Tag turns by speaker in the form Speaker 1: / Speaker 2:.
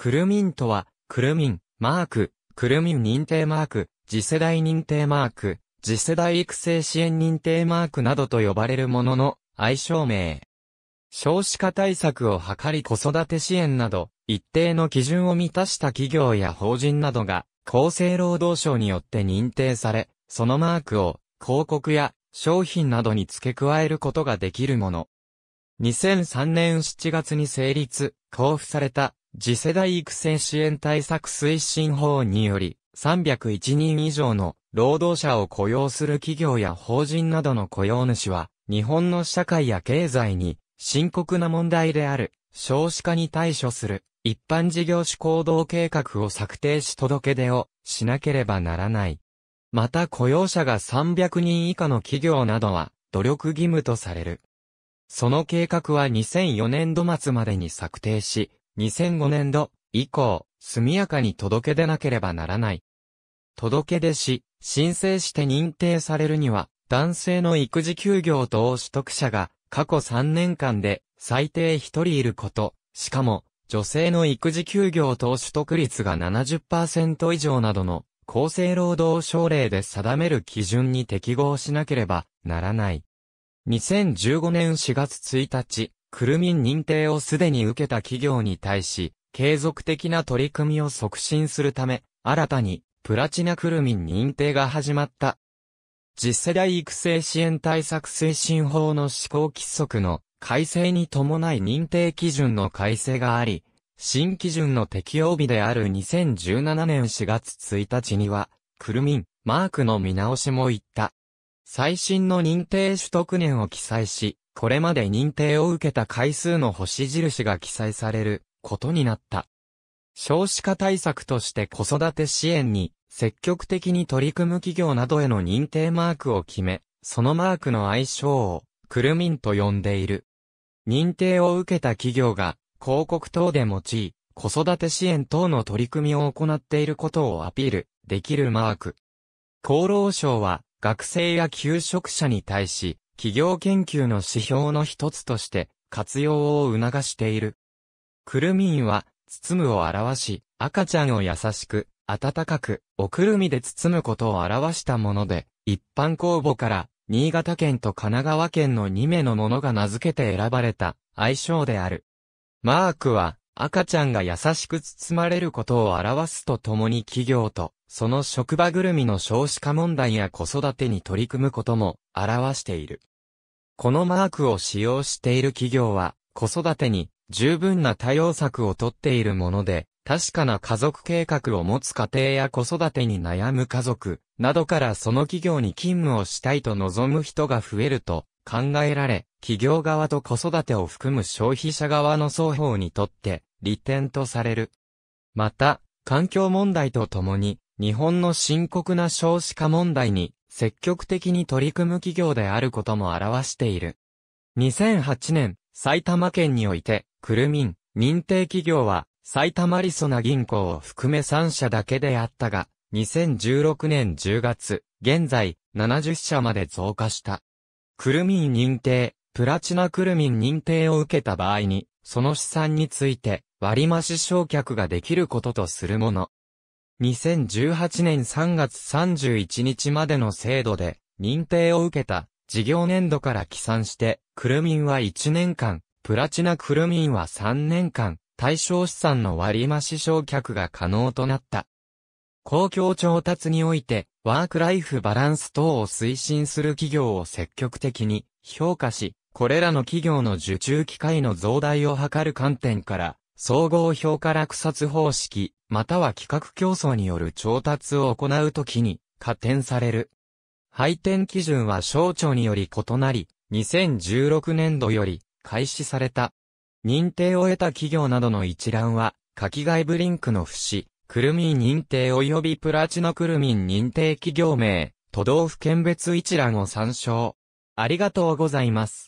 Speaker 1: クルミンとは、クルミン、マーク、クルミン認定マーク、次世代認定マーク、次世代育成支援認定マークなどと呼ばれるものの愛称名。少子化対策を図り子育て支援など、一定の基準を満たした企業や法人などが、厚生労働省によって認定され、そのマークを広告や商品などに付け加えることができるもの。2003年7月に成立、交付された次世代育成支援対策推進法により、301人以上の労働者を雇用する企業や法人などの雇用主は、日本の社会や経済に深刻な問題である少子化に対処する一般事業主行動計画を策定し届け出をしなければならない。また雇用者が300人以下の企業などは努力義務とされる。その計画は2004年度末までに策定し、2005年度以降、速やかに届け出なければならない。届け出し、申請して認定されるには、男性の育児休業等取得者が過去3年間で最低1人いること、しかも、女性の育児休業等取得率が70%以上などの厚生労働省令で定める基準に適合しなければならない。2015年4月1日、クルミン認定をすでに受けた企業に対し、継続的な取り組みを促進するため、新たにプラチナクルミン認定が始まった。次世代育成支援対策推進法の施行規則の改正に伴い認定基準の改正があり、新基準の適用日である2017年4月1日には、クルミン、マークの見直しもいった。最新の認定取得年を記載し、これまで認定を受けた回数の星印が記載されることになった。少子化対策として子育て支援に積極的に取り組む企業などへの認定マークを決め、そのマークの愛称をクルミンと呼んでいる。認定を受けた企業が広告等で用い、子育て支援等の取り組みを行っていることをアピールできるマーク。厚労省は学生や求職者に対し、企業研究の指標の一つとして活用を促している。クルミンは、包むを表し、赤ちゃんを優しく、暖かく、おくるみで包むことを表したもので、一般公募から、新潟県と神奈川県の2名のものが名付けて選ばれた、愛称である。マークは、赤ちゃんが優しく包まれることを表すとともに企業と、その職場ぐるみの少子化問題や子育てに取り組むことも表している。このマークを使用している企業は、子育てに十分な対応策をとっているもので、確かな家族計画を持つ家庭や子育てに悩む家族などからその企業に勤務をしたいと望む人が増えると考えられ、企業側と子育てを含む消費者側の双方にとって利点とされる。また、環境問題とともに、日本の深刻な少子化問題に積極的に取り組む企業であることも表している。2008年、埼玉県において、クルミン、認定企業は、埼玉リソナ銀行を含め3社だけであったが、2016年10月、現在、70社まで増加した。クルミン認定、プラチナクルミン認定を受けた場合に、その資産について、割増償却ができることとするもの。2018年3月31日までの制度で認定を受けた事業年度から起算して、クルミンは1年間、プラチナクルミンは3年間、対象資産の割増償却が可能となった。公共調達において、ワークライフバランス等を推進する企業を積極的に評価し、これらの企業の受注機会の増大を図る観点から、総合評価落札方式、または企画競争による調達を行うときに、加点される。配点基準は省庁により異なり、2016年度より開始された。認定を得た企業などの一覧は、き季えブリンクの不死、クルミン認定及びプラチナクルミン認定企業名、都道府県別一覧を参照。ありがとうございます。